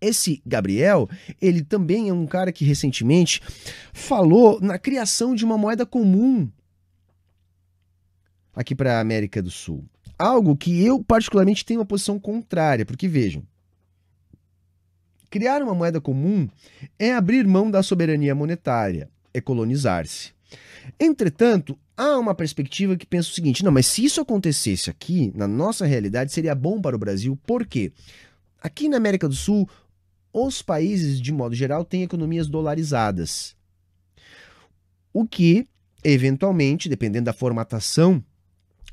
Esse Gabriel, ele também é um cara que recentemente falou na criação de uma moeda comum aqui para a América do Sul. Algo que eu particularmente tenho uma posição contrária, porque vejam, criar uma moeda comum é abrir mão da soberania monetária, é colonizar-se. Entretanto, há uma perspectiva que pensa o seguinte: não, mas se isso acontecesse aqui, na nossa realidade, seria bom para o Brasil, por quê? Aqui na América do Sul, os países, de modo geral, têm economias dolarizadas. O que, eventualmente, dependendo da formatação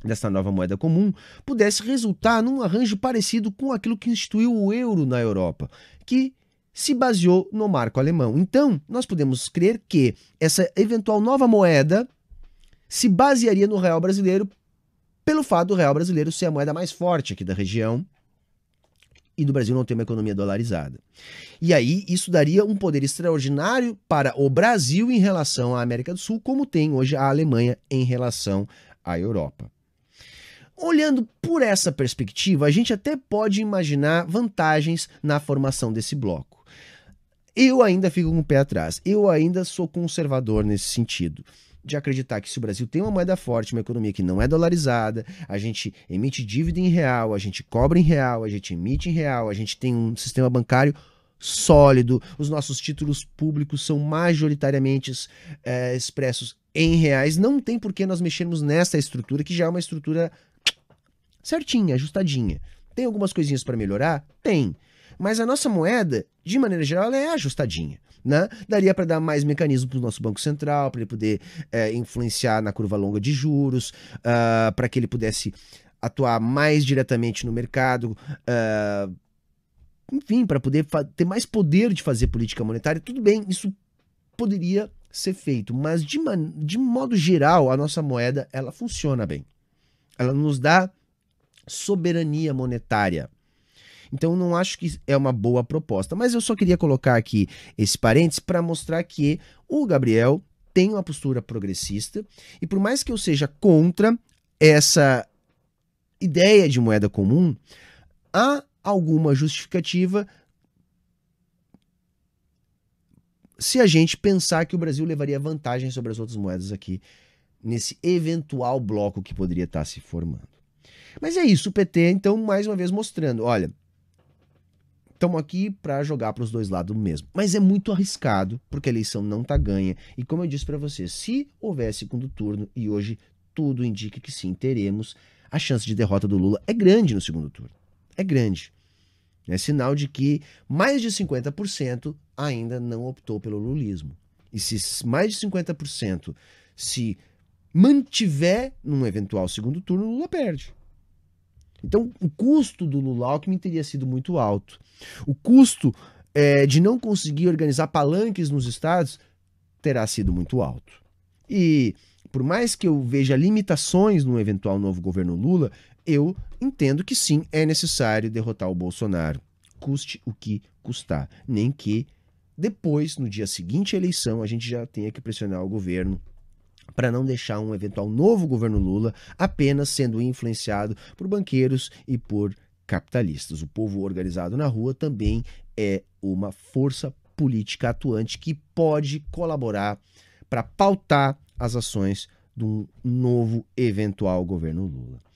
dessa nova moeda comum, pudesse resultar num arranjo parecido com aquilo que instituiu o euro na Europa, que se baseou no marco alemão. Então, nós podemos crer que essa eventual nova moeda se basearia no real brasileiro pelo fato do real brasileiro ser a moeda mais forte aqui da região e do Brasil não ter uma economia dolarizada. E aí isso daria um poder extraordinário para o Brasil em relação à América do Sul, como tem hoje a Alemanha em relação à Europa. Olhando por essa perspectiva, a gente até pode imaginar vantagens na formação desse bloco. Eu ainda fico com o pé atrás, eu ainda sou conservador nesse sentido de acreditar que se o Brasil tem uma moeda forte, uma economia que não é dolarizada, a gente emite dívida em real, a gente cobra em real, a gente emite em real, a gente tem um sistema bancário sólido, os nossos títulos públicos são majoritariamente é, expressos em reais, não tem por que nós mexermos nessa estrutura, que já é uma estrutura certinha, ajustadinha. Tem algumas coisinhas para melhorar? Tem. Mas a nossa moeda, de maneira geral, ela é ajustadinha. Né? Daria para dar mais mecanismo para o nosso Banco Central, para ele poder é, influenciar na curva longa de juros, uh, ah, para que ele pudesse atuar mais diretamente no mercado. Uh, enfim, para poder ter mais poder de fazer política monetária, tudo bem, isso poderia ser feito, mas de, de modo geral, a nossa moeda ela funciona bem. Ela nos dá soberania monetária. Então não acho que é uma boa proposta. Mas eu só queria colocar aqui esse parênteses para mostrar que o Gabriel tem uma postura progressista e por mais que eu seja contra essa ideia de moeda comum, há alguma justificativa se a gente pensar que o Brasil levaria vantagem sobre as outras moedas aqui nesse eventual bloco que poderia estar tá se formando. Mas é isso, o PT, então, mais uma vez mostrando: olha, estamos aqui para jogar para os dois lados mesmo. Mas é muito arriscado, porque a eleição não tá ganha. E como eu disse para você, se houver segundo turno, e hoje tudo indica que sim, teremos, a chance de derrota do Lula é grande no segundo turno. É grande. É sinal de que mais de 50% ainda não optou pelo lulismo. E se mais de 50% se mantiver num eventual segundo turno, Lula perde. Então, o custo do Lula Alckmin teria sido muito alto. O custo é, de não conseguir organizar palanques nos estados terá sido muito alto. E por mais que eu veja limitações no eventual novo governo Lula, eu entendo que sim, é necessário derrotar o Bolsonaro, custe o que custar, nem que depois, no dia seguinte à eleição, a gente já tenha que pressionar o governo para não deixar um eventual novo governo Lula apenas sendo influenciado por banqueiros e por capitalistas. O povo organizado na rua também é uma força política atuante que pode colaborar para pautar as ações de um novo eventual governo Lula.